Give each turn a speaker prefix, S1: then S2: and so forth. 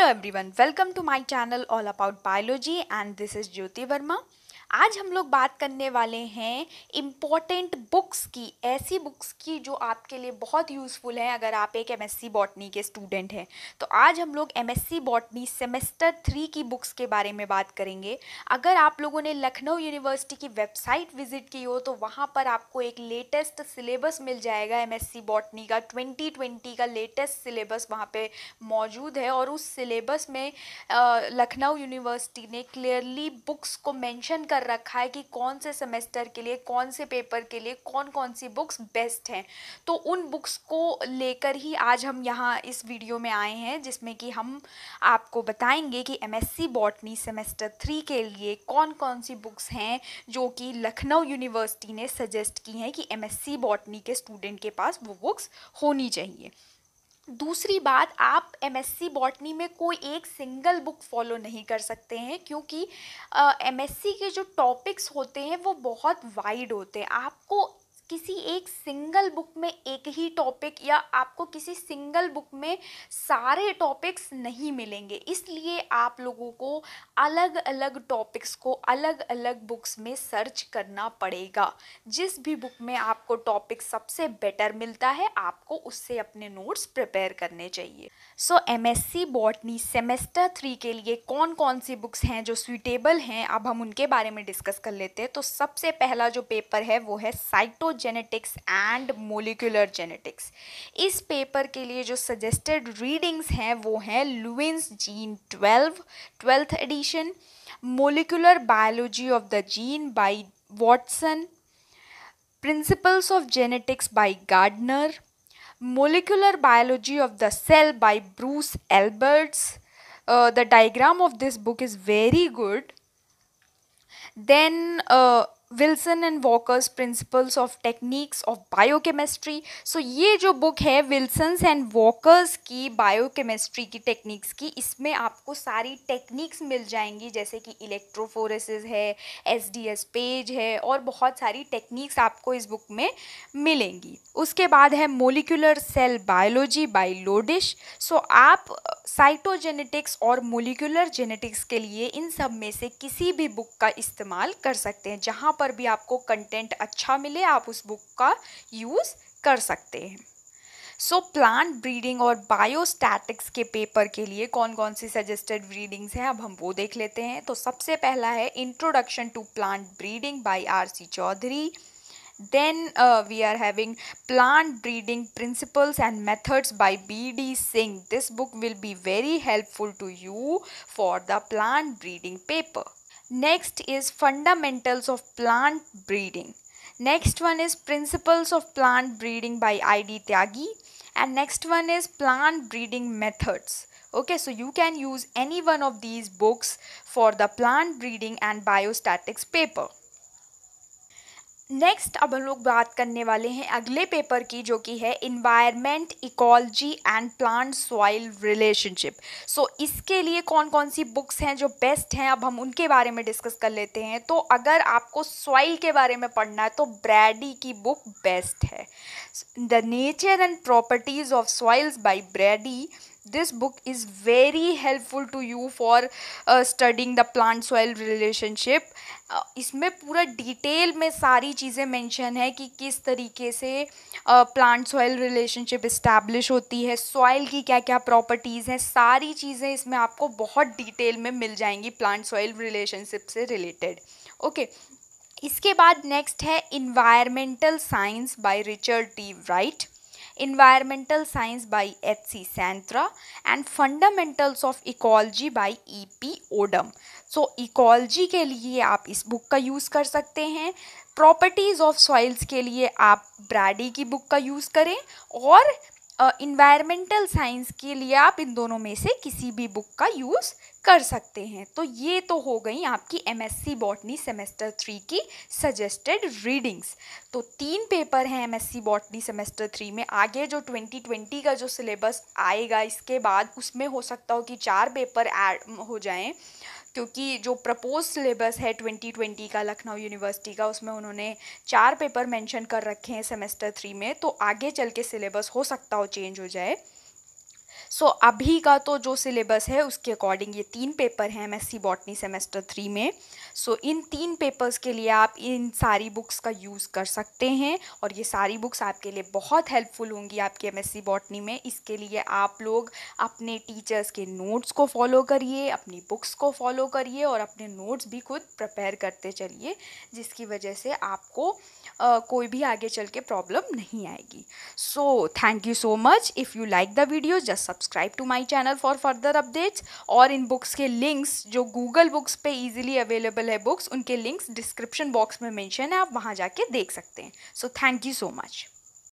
S1: Hello everyone, welcome to my channel all about biology and this is Jyoti Verma. आज हम लोग बात करने वाले हैं इम्पॉर्टेंट बुक्स की ऐसी बुक्स की जो आपके लिए बहुत यूज़फुल हैं अगर आप एक एम बॉटनी के स्टूडेंट हैं तो आज हम लोग एमएससी बॉटनी सेमेस्टर थ्री की बुक्स के बारे में बात करेंगे अगर आप लोगों ने लखनऊ यूनिवर्सिटी की वेबसाइट विजिट की हो तो वहाँ पर आपको एक लेटेस्ट सिलेबस मिल जाएगा एम बॉटनी का ट्वेंटी का लेटेस्ट सिलेबस वहाँ पर मौजूद है और उस सिलेबस में लखनऊ यूनिवर्सिटी ने क्लियरली बुक्स को मैंशन कर कर रखा है कि कौन से सेमेस्टर के लिए कौन से पेपर के लिए कौन कौन सी बुक्स बेस्ट हैं तो उन बुक्स को लेकर ही आज हम यहाँ इस वीडियो में आए हैं जिसमें कि हम आपको बताएंगे कि एमएससी बॉटनी सेमेस्टर थ्री के लिए कौन कौन सी बुक्स हैं जो कि लखनऊ यूनिवर्सिटी ने सजेस्ट की हैं कि एमएससी बॉटनी के स्टूडेंट के पास वो बुक्स होनी चाहिए दूसरी बात आप एम एस सी बॉटनी में कोई एक सिंगल बुक फॉलो नहीं कर सकते हैं क्योंकि एम एस सी के जो टॉपिक्स होते हैं वो बहुत वाइड होते हैं आपको किसी एक सिंगल बुक में एक ही टॉपिक या आपको किसी सिंगल बुक में सारे टॉपिक्स नहीं मिलेंगे इसलिए आप लोगों को अलग अलग टॉपिक्स को अलग अलग बुक्स में सर्च करना पड़ेगा जिस भी बुक में आपको टॉपिक सबसे बेटर मिलता है आपको उससे अपने नोट्स प्रिपेयर करने चाहिए so M S C botany semester three के लिए कौन कौन सी बुक्स हैं जो सुइटेबल हैं अब हम उनके बारे में डिस्कस कर लेते हैं तो सबसे पहला जो पेपर है वो है cytogenetics and molecular genetics इस पेपर के लिए जो सजेस्टेड रीडिंग्स हैं वो हैं Lewin's gene twelve twelfth edition molecular biology of the gene by Watson principles of genetics by Gardner molecular biology of the cell by Bruce Alberts the diagram of this book is very good then Wilson and Walker's principles of techniques of biochemistry so ये जो book है Wilson's and Walker's की biochemistry की techniques की इसमें आपको सारी techniques मिल जाएंगी जैसे कि इलेक्ट्रोफोरिस है एस डी एस पेज है और बहुत सारी टेक्निक्स आपको इस बुक में मिलेंगी उसके बाद है molecular cell biology by Lodish so आप साइटोजेनेटिक्स और मोलिकुलर जेनेटिक्स के लिए इन सब में से किसी भी बुक का इस्तेमाल कर सकते हैं जहाँ पर भी आपको कंटेंट अच्छा मिले आप उस बुक का यूज़ कर सकते हैं सो प्लांट ब्रीडिंग और बायोस्टैटिक्स के पेपर के लिए कौन कौन सी सजेस्टेड ब्रीडिंग्स हैं अब हम वो देख लेते हैं तो सबसे पहला है introduction to plant breeding by R C Chaudhary then we are having plant breeding principles and methods by B D Singh this book will be very helpful to you for the plant breeding paper Next is fundamentals of plant breeding. Next one is principles of plant breeding by ID Tyagi. And next one is plant breeding methods. Okay, so you can use any one of these books for the plant breeding and biostatics paper. Next अब हम लोग बात करने वाले हैं अगले paper की जो कि है environment ecology and plant soil relationship so इसके लिए कौन कौन सी बुक्स हैं जो बेस्ट हैं अब हम उनके बारे में डिस्कस कर लेते हैं तो अगर आपको सॉइल के बारे में पढ़ना है तो ब्रैडी की बुक बेस्ट है the nature and properties of soils by Brady this book is very helpful to you for uh, studying the plant soil relationship uh, इसमें पूरा डिटेल में सारी चीज़ें मेंशन है कि किस तरीके से प्लांट सॉइल रिलेशनशिप इस्टेब्लिश होती है सॉइल की क्या क्या प्रॉपर्टीज़ हैं सारी चीज़ें इसमें आपको बहुत डिटेल में मिल जाएंगी प्लांट सॉइल रिलेशनशिप से रिलेटेड ओके okay. इसके बाद नेक्स्ट है environmental science by Richard T Wright Environmental Science by H.C. Santra and Fundamentals of Ecology by E.P. Odam. So so, ecology के लिए आप इस बुक का यूज़ कर सकते हैं प्रॉपर्टीज़ ऑफ सॉइल्स के लिए आप ब्राडी की बुक का यूज़ करें और इन्वायरमेंटल uh, साइंस के लिए आप इन दोनों में से किसी भी बुक का यूज़ कर सकते हैं तो ये तो हो गई आपकी M S C botany semester three की सजेस्टेड रीडिंग्स तो तीन पेपर हैं एमएससी बॉटनी सेमेस्टर थ्री में आगे जो 2020 का जो सिलेबस आएगा इसके बाद उसमें हो सकता हो कि चार पेपर ऐड हो जाएं क्योंकि जो प्रपोज सिलेबस है 2020 का लखनऊ यूनिवर्सिटी का उसमें उन्होंने चार पेपर मेंशन कर रखे हैं सेमेस्टर थ्री में तो आगे चल के सिलेबस हो सकता हो चेंज हो जाए सो so, अभी का तो जो सिलेबस है उसके अकॉर्डिंग ये तीन पेपर हैं एमएससी बॉटनी सेमेस्टर थ्री में सो so, इन तीन पेपर्स के लिए आप इन सारी बुक्स का यूज़ कर सकते हैं और ये सारी बुक्स आपके लिए बहुत हेल्पफुल होंगी आपकी एमएससी बॉटनी में इसके लिए आप लोग अपने टीचर्स के नोट्स को फॉलो करिए अपनी बुक्स को फॉलो करिए और अपने नोट्स भी खुद प्रपेयर करते चलिए जिसकी वजह से आपको आ, कोई भी आगे चल के प्रॉब्लम नहीं आएगी so thank you so much if you like the video just subscribe to my channel for further updates और इन बुक्स के लिंक्स जो गूगल बुक्स पे ईजिली अवेलेबल है बुक्स उनके लिंक्स डिस्क्रिप्शन बॉक्स में मैंशन है आप वहाँ जाके देख सकते हैं so thank you so much